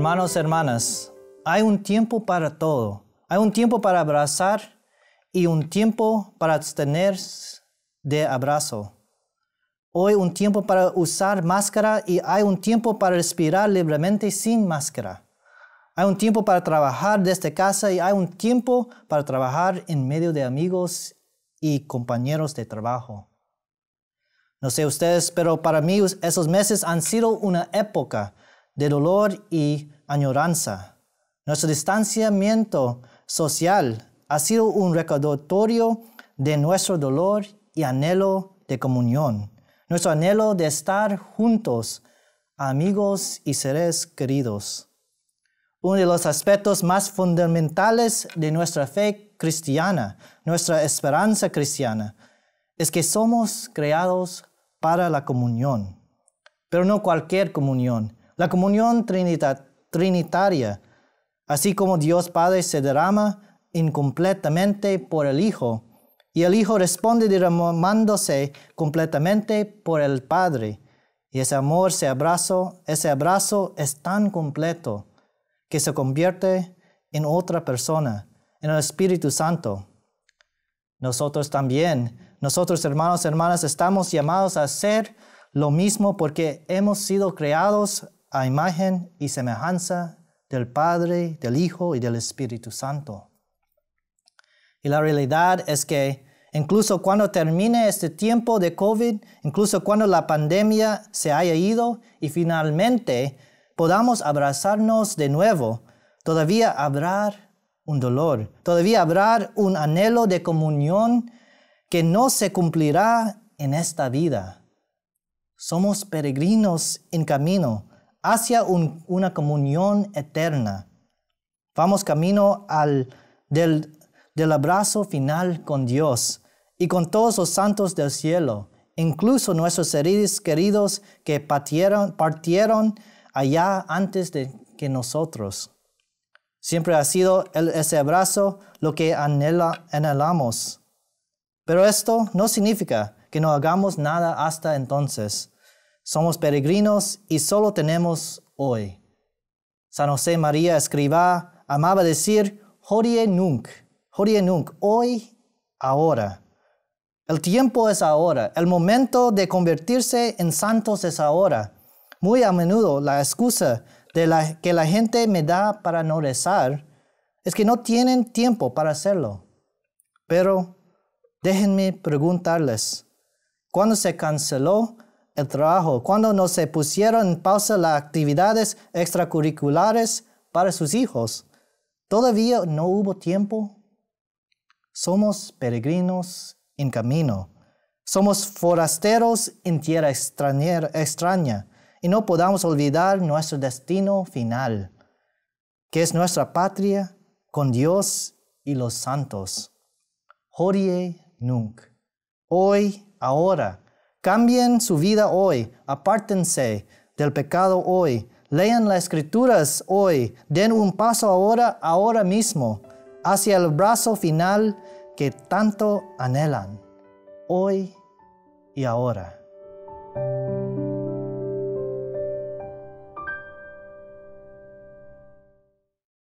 Hermanos, hermanas, hay un tiempo para todo. Hay un tiempo para abrazar y un tiempo para abstenerse de abrazo. Hoy un tiempo para usar máscara y hay un tiempo para respirar libremente sin máscara. Hay un tiempo para trabajar desde casa y hay un tiempo para trabajar en medio de amigos y compañeros de trabajo. No sé ustedes, pero para mí esos meses han sido una época de dolor y añoranza. Nuestro distanciamiento social ha sido un recordatorio de nuestro dolor y anhelo de comunión, nuestro anhelo de estar juntos, amigos y seres queridos. Uno de los aspectos más fundamentales de nuestra fe cristiana, nuestra esperanza cristiana, es que somos creados para la comunión, pero no cualquier comunión, la comunión trinitaria trinitaria, así como Dios Padre se derrama incompletamente por el Hijo, y el Hijo responde derramándose completamente por el Padre. Y ese amor, ese abrazo, ese abrazo es tan completo que se convierte en otra persona, en el Espíritu Santo. Nosotros también, nosotros hermanos, hermanas, estamos llamados a hacer lo mismo porque hemos sido creados a imagen y semejanza del Padre, del Hijo y del Espíritu Santo. Y la realidad es que incluso cuando termine este tiempo de COVID, incluso cuando la pandemia se haya ido y finalmente podamos abrazarnos de nuevo, todavía habrá un dolor, todavía habrá un anhelo de comunión que no se cumplirá en esta vida. Somos peregrinos en camino hacia una comunión eterna. Vamos camino del, abrazo final con Dios y con todos los santos del cielo, incluso nuestros seres queridos que partieron, allá antes de que nosotros. Siempre ha sido ese abrazo lo que anhelamos. Pero esto no significa que no hagamos nada hasta entonces. Somos peregrinos y solo tenemos hoy. San José María Escriba amaba decir, Jorie nunc, Jorie nunc, hoy, ahora. El tiempo es ahora, el momento de convertirse en santos es ahora. Muy a menudo la excusa de la que la gente me da para no rezar es que no tienen tiempo para hacerlo. Pero déjenme preguntarles, ¿cuándo se canceló trabajo, cuando no se pusieron en pausa las actividades extracurriculares para sus hijos. Todavía no hubo tiempo. Somos peregrinos en camino. Somos forasteros en tierra extraña y no podamos olvidar nuestro destino final, que es nuestra patria con Dios y los santos. Horie nunc. Hoy, ahora, Cambien su vida hoy, apártense del pecado hoy, lean las escrituras hoy, den un paso ahora, ahora mismo, hacia el brazo final que tanto anhelan, hoy y ahora.